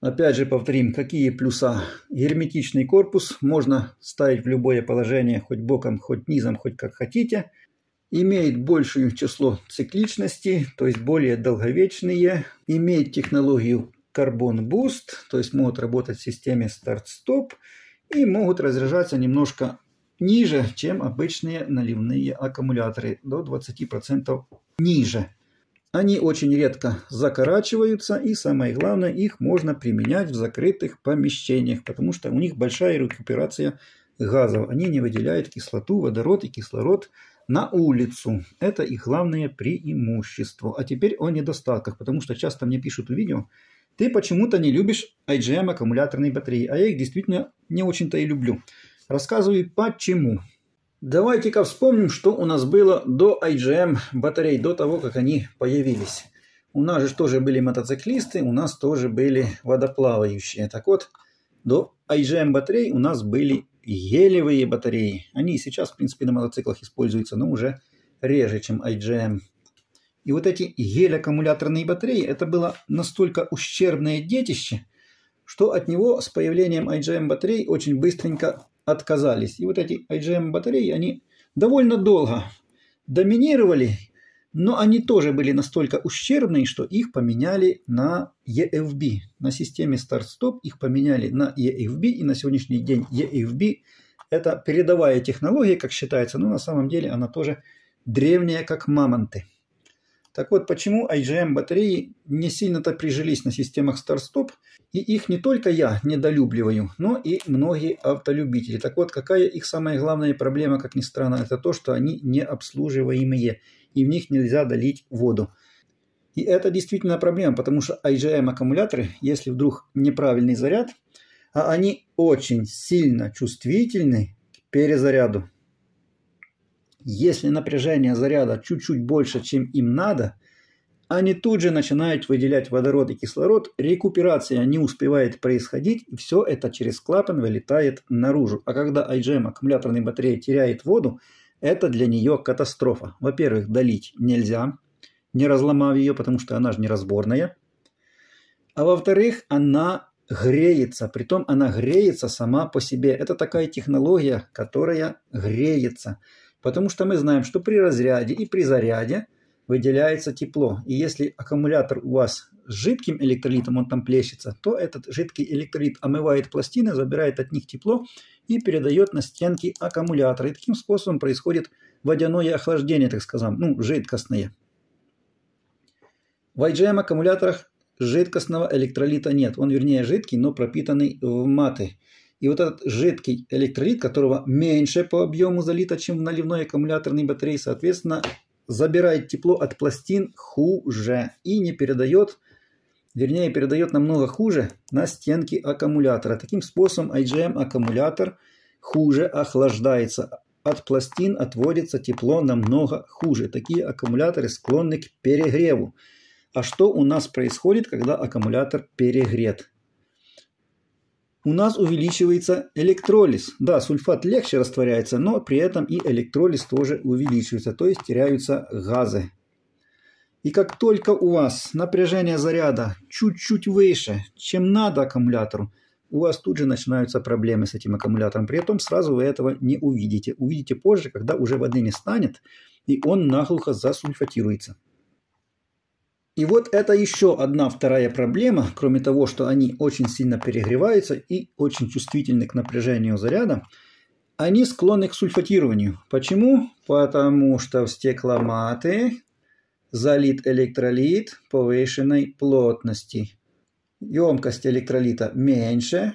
Опять же повторим, какие плюса. Герметичный корпус можно ставить в любое положение, хоть боком, хоть низом, хоть как хотите. Имеет большее число цикличности, то есть более долговечные. Имеет технологию Carbon Boost, то есть могут работать в системе старт-стоп и могут разряжаться немножко ниже, чем обычные наливные аккумуляторы, до 20% ниже. Они очень редко закорачиваются, и самое главное, их можно применять в закрытых помещениях, потому что у них большая рекуперация газов. Они не выделяют кислоту, водород и кислород на улицу. Это их главное преимущество. А теперь о недостатках, потому что часто мне пишут в видео, ты почему-то не любишь IGM аккумуляторные батареи, а я их действительно не очень-то и люблю. Рассказываю почему. Давайте-ка вспомним, что у нас было до IGM эм батарей, до того, как они появились. У нас же тоже были мотоциклисты, у нас тоже были водоплавающие. Так вот, до IGM эм батарей у нас были гелевые батареи. Они сейчас, в принципе, на мотоциклах используются, но уже реже, чем IGM. Эм. И вот эти гель-аккумуляторные батареи, это было настолько ущербное детище, что от него с появлением IGM батарей очень быстренько отказались. И вот эти IGM-батареи, эм они довольно долго доминировали, но они тоже были настолько ущербные, что их поменяли на EFB. На системе Start-Stop их поменяли на EFB, и на сегодняшний день EFB – это передовая технология, как считается, но на самом деле она тоже древняя, как мамонты. Так вот, почему IGM-батареи эм не сильно-то прижились на системах стар-стоп, и их не только я недолюбливаю, но и многие автолюбители. Так вот, какая их самая главная проблема, как ни странно, это то, что они необслуживаемые, и в них нельзя долить воду. И это действительно проблема, потому что IGM-аккумуляторы, если вдруг неправильный заряд, а они очень сильно чувствительны к перезаряду. Если напряжение заряда чуть-чуть больше, чем им надо, они тут же начинают выделять водород и кислород, рекуперация не успевает происходить, и все это через клапан вылетает наружу. А когда IGM аккумуляторной батареи теряет воду, это для нее катастрофа. Во-первых, долить нельзя, не разломав ее, потому что она же неразборная. А во-вторых, она греется. Притом она греется сама по себе. Это такая технология, которая греется. Потому что мы знаем, что при разряде и при заряде выделяется тепло. И если аккумулятор у вас с жидким электролитом, он там плещется, то этот жидкий электролит омывает пластины, забирает от них тепло и передает на стенки аккумулятора. И таким способом происходит водяное охлаждение, так скажем, ну, жидкостное. В IGM аккумуляторах жидкостного электролита нет. Он, вернее, жидкий, но пропитанный в маты. И вот этот жидкий электролит, которого меньше по объему залито, чем в наливной аккумуляторной батарее, соответственно, забирает тепло от пластин хуже и не передает, вернее, передает намного хуже на стенки аккумулятора. Таким способом IGM аккумулятор хуже охлаждается. От пластин отводится тепло намного хуже. Такие аккумуляторы склонны к перегреву. А что у нас происходит, когда аккумулятор перегрет? у нас увеличивается электролиз. Да, сульфат легче растворяется, но при этом и электролиз тоже увеличивается, то есть теряются газы. И как только у вас напряжение заряда чуть-чуть выше, чем надо аккумулятору, у вас тут же начинаются проблемы с этим аккумулятором. При этом сразу вы этого не увидите. Увидите позже, когда уже воды не станет, и он наглухо засульфатируется. И вот это еще одна вторая проблема, кроме того, что они очень сильно перегреваются и очень чувствительны к напряжению заряда, они склонны к сульфатированию. Почему? Потому что в стекломаты залит электролит повышенной плотности. Емкость электролита меньше,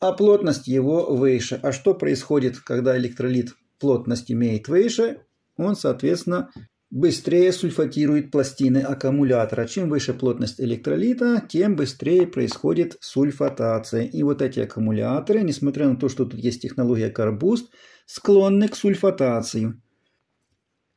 а плотность его выше. А что происходит, когда электролит плотность имеет выше? Он, соответственно, быстрее сульфатирует пластины аккумулятора. Чем выше плотность электролита, тем быстрее происходит сульфатация. И вот эти аккумуляторы, несмотря на то, что тут есть технология карбуст, склонны к сульфатации.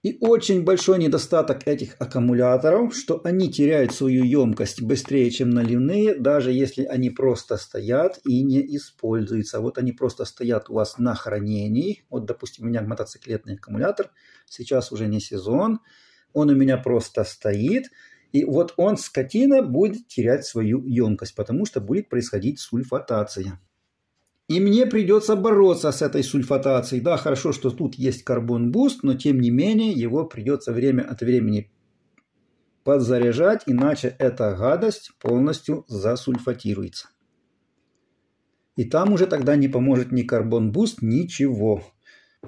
И очень большой недостаток этих аккумуляторов, что они теряют свою емкость быстрее, чем наливные, даже если они просто стоят и не используются. Вот они просто стоят у вас на хранении. Вот, допустим, у меня мотоциклетный аккумулятор, сейчас уже не сезон, он у меня просто стоит. И вот он, скотина, будет терять свою емкость, потому что будет происходить сульфатация. И мне придется бороться с этой сульфатацией. Да, хорошо, что тут есть карбон-буст, но тем не менее его придется время от времени подзаряжать, иначе эта гадость полностью засульфатируется. И там уже тогда не поможет ни карбон-буст, ничего.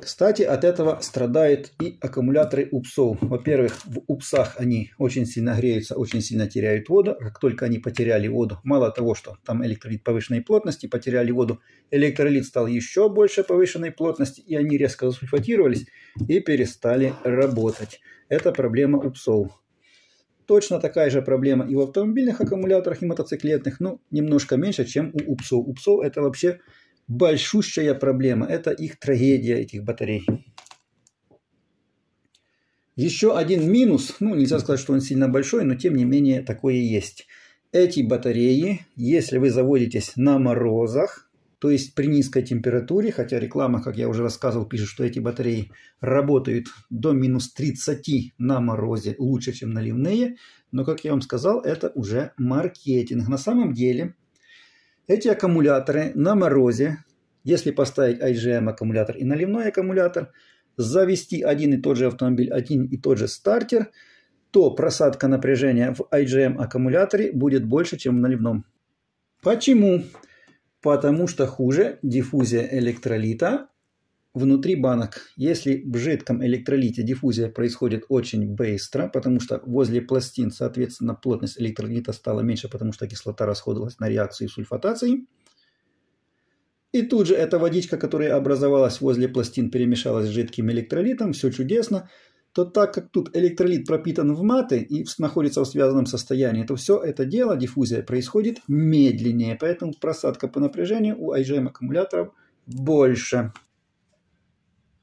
Кстати, от этого страдают и аккумуляторы УПСов. Во-первых, в УПСах они очень сильно греются, очень сильно теряют воду. Как только они потеряли воду, мало того, что там электролит повышенной плотности, потеряли воду, электролит стал еще больше повышенной плотности, и они резко засульфатировались и перестали работать. Это проблема УПСов. Точно такая же проблема и в автомобильных аккумуляторах, и мотоциклетных, но немножко меньше, чем у УПСов. УПСов это вообще большущая проблема. Это их трагедия, этих батарей. Еще один минус, ну нельзя сказать, что он сильно большой, но тем не менее такое есть. Эти батареи, если вы заводитесь на морозах, то есть при низкой температуре, хотя реклама, как я уже рассказывал, пишет, что эти батареи работают до минус 30 на морозе лучше, чем наливные, но, как я вам сказал, это уже маркетинг. На самом деле эти аккумуляторы на морозе, если поставить IGM эм аккумулятор и наливной аккумулятор, завести один и тот же автомобиль, один и тот же стартер, то просадка напряжения в IGM эм аккумуляторе будет больше, чем в наливном. Почему? Потому что хуже диффузия электролита внутри банок, если в жидком электролите диффузия происходит очень быстро, потому что возле пластин, соответственно, плотность электролита стала меньше, потому что кислота расходовалась на реакции сульфатации. И тут же эта водичка, которая образовалась возле пластин, перемешалась с жидким электролитом, все чудесно, то так как тут электролит пропитан в маты и находится в связанном состоянии, то все это дело, диффузия происходит медленнее, поэтому просадка по напряжению у IGM аккумуляторов больше.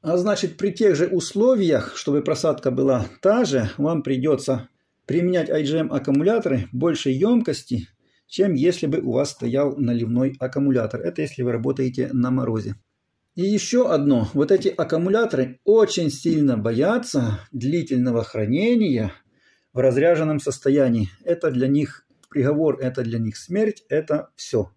А значит, при тех же условиях, чтобы просадка была та же, вам придется применять IGM-аккумуляторы эм большей емкости, чем если бы у вас стоял наливной аккумулятор. Это если вы работаете на морозе. И еще одно. Вот эти аккумуляторы очень сильно боятся длительного хранения в разряженном состоянии. Это для них приговор, это для них смерть, это все.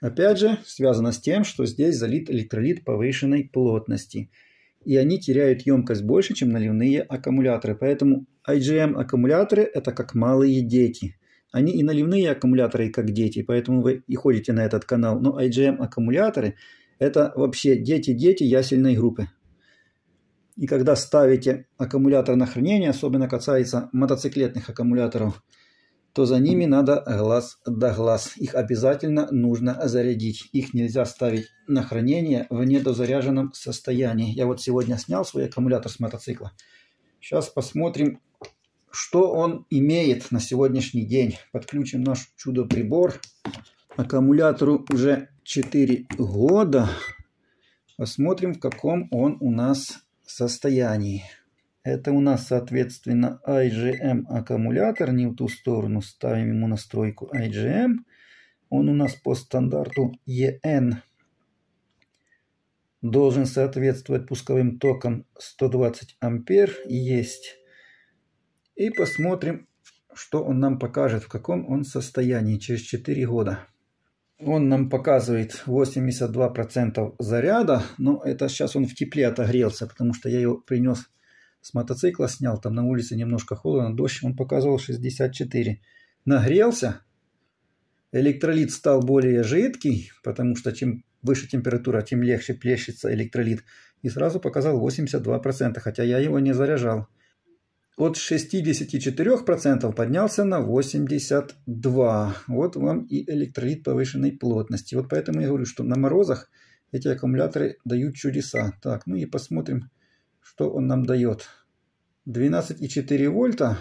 Опять же, связано с тем, что здесь залит электролит повышенной плотности – и они теряют емкость больше, чем наливные аккумуляторы. Поэтому IGM аккумуляторы – это как малые дети. Они и наливные аккумуляторы, и как дети, поэтому вы и ходите на этот канал. Но IGM аккумуляторы – это вообще дети-дети ясельной группы. И когда ставите аккумулятор на хранение, особенно касается мотоциклетных аккумуляторов – то за ними надо глаз да глаз. Их обязательно нужно зарядить. Их нельзя ставить на хранение в недозаряженном состоянии. Я вот сегодня снял свой аккумулятор с мотоцикла. Сейчас посмотрим, что он имеет на сегодняшний день. Подключим наш чудо-прибор. Аккумулятору уже 4 года. Посмотрим, в каком он у нас состоянии. Это у нас, соответственно, IGM аккумулятор, не в ту сторону, ставим ему настройку IGM. Он у нас по стандарту EN должен соответствовать пусковым токам 120 ампер, есть. И посмотрим, что он нам покажет, в каком он состоянии через 4 года. Он нам показывает 82% заряда, но это сейчас он в тепле отогрелся, потому что я его принес с мотоцикла снял, там на улице немножко холодно, дождь, он показывал 64. Нагрелся, электролит стал более жидкий, потому что чем выше температура, тем легче плещется электролит. И сразу показал 82%, хотя я его не заряжал. От 64% поднялся на 82%. Вот вам и электролит повышенной плотности. Вот поэтому я говорю, что на морозах эти аккумуляторы дают чудеса. Так, ну и посмотрим. Что он нам дает? 12,4 вольта,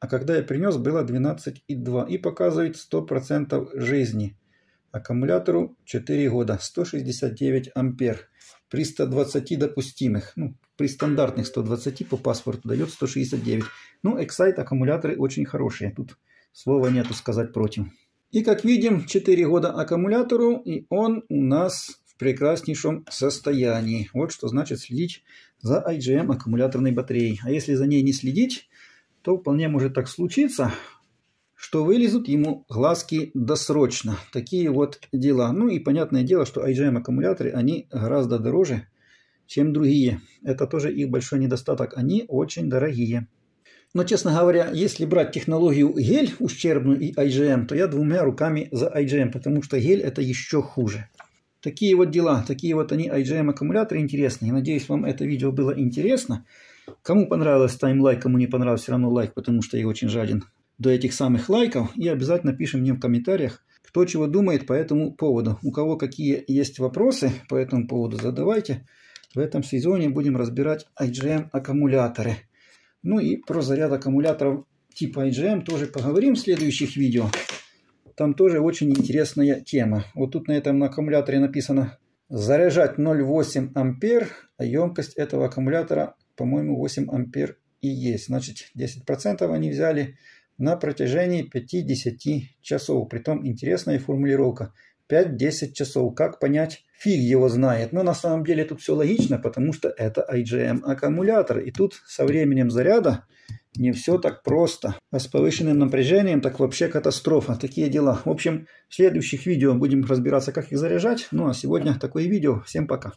а когда я принес, было 12,2 и показывает 100% жизни. Аккумулятору 4 года, 169 ампер при 120 допустимых. Ну, при стандартных 120 по паспорту дает 169. Ну, Excite аккумуляторы очень хорошие. Тут слова нету сказать против. И как видим, 4 года аккумулятору, и он у нас прекраснейшем состоянии. Вот что значит следить за IGM аккумуляторной батареей. А если за ней не следить, то вполне может так случиться, что вылезут ему глазки досрочно. Такие вот дела. Ну и понятное дело, что IGM аккумуляторы, они гораздо дороже, чем другие. Это тоже их большой недостаток. Они очень дорогие. Но, честно говоря, если брать технологию гель ущербную и IGM, то я двумя руками за IGM, потому что гель это еще хуже. Такие вот дела, такие вот они IGM-аккумуляторы интересные. надеюсь, вам это видео было интересно. Кому понравилось, ставим лайк, кому не понравилось, все равно лайк, потому что я очень жаден до этих самых лайков. И обязательно пишем мне в комментариях, кто чего думает по этому поводу. У кого какие есть вопросы по этому поводу, задавайте. В этом сезоне будем разбирать IGM-аккумуляторы. Ну и про заряд аккумуляторов типа IGM эм тоже поговорим в следующих видео. Там тоже очень интересная тема. Вот тут на этом аккумуляторе написано заряжать 0,8 ампер, а емкость этого аккумулятора, по-моему, 8 ампер и есть. Значит, 10% они взяли на протяжении 5-10 часов. Притом интересная формулировка. 5-10 часов. Как понять? Фиг его знает. Но на самом деле тут все логично, потому что это IGM эм аккумулятор. И тут со временем заряда не все так просто. А с повышенным напряжением так вообще катастрофа. Такие дела. В общем, в следующих видео будем разбираться, как их заряжать. Ну а сегодня такое видео. Всем пока.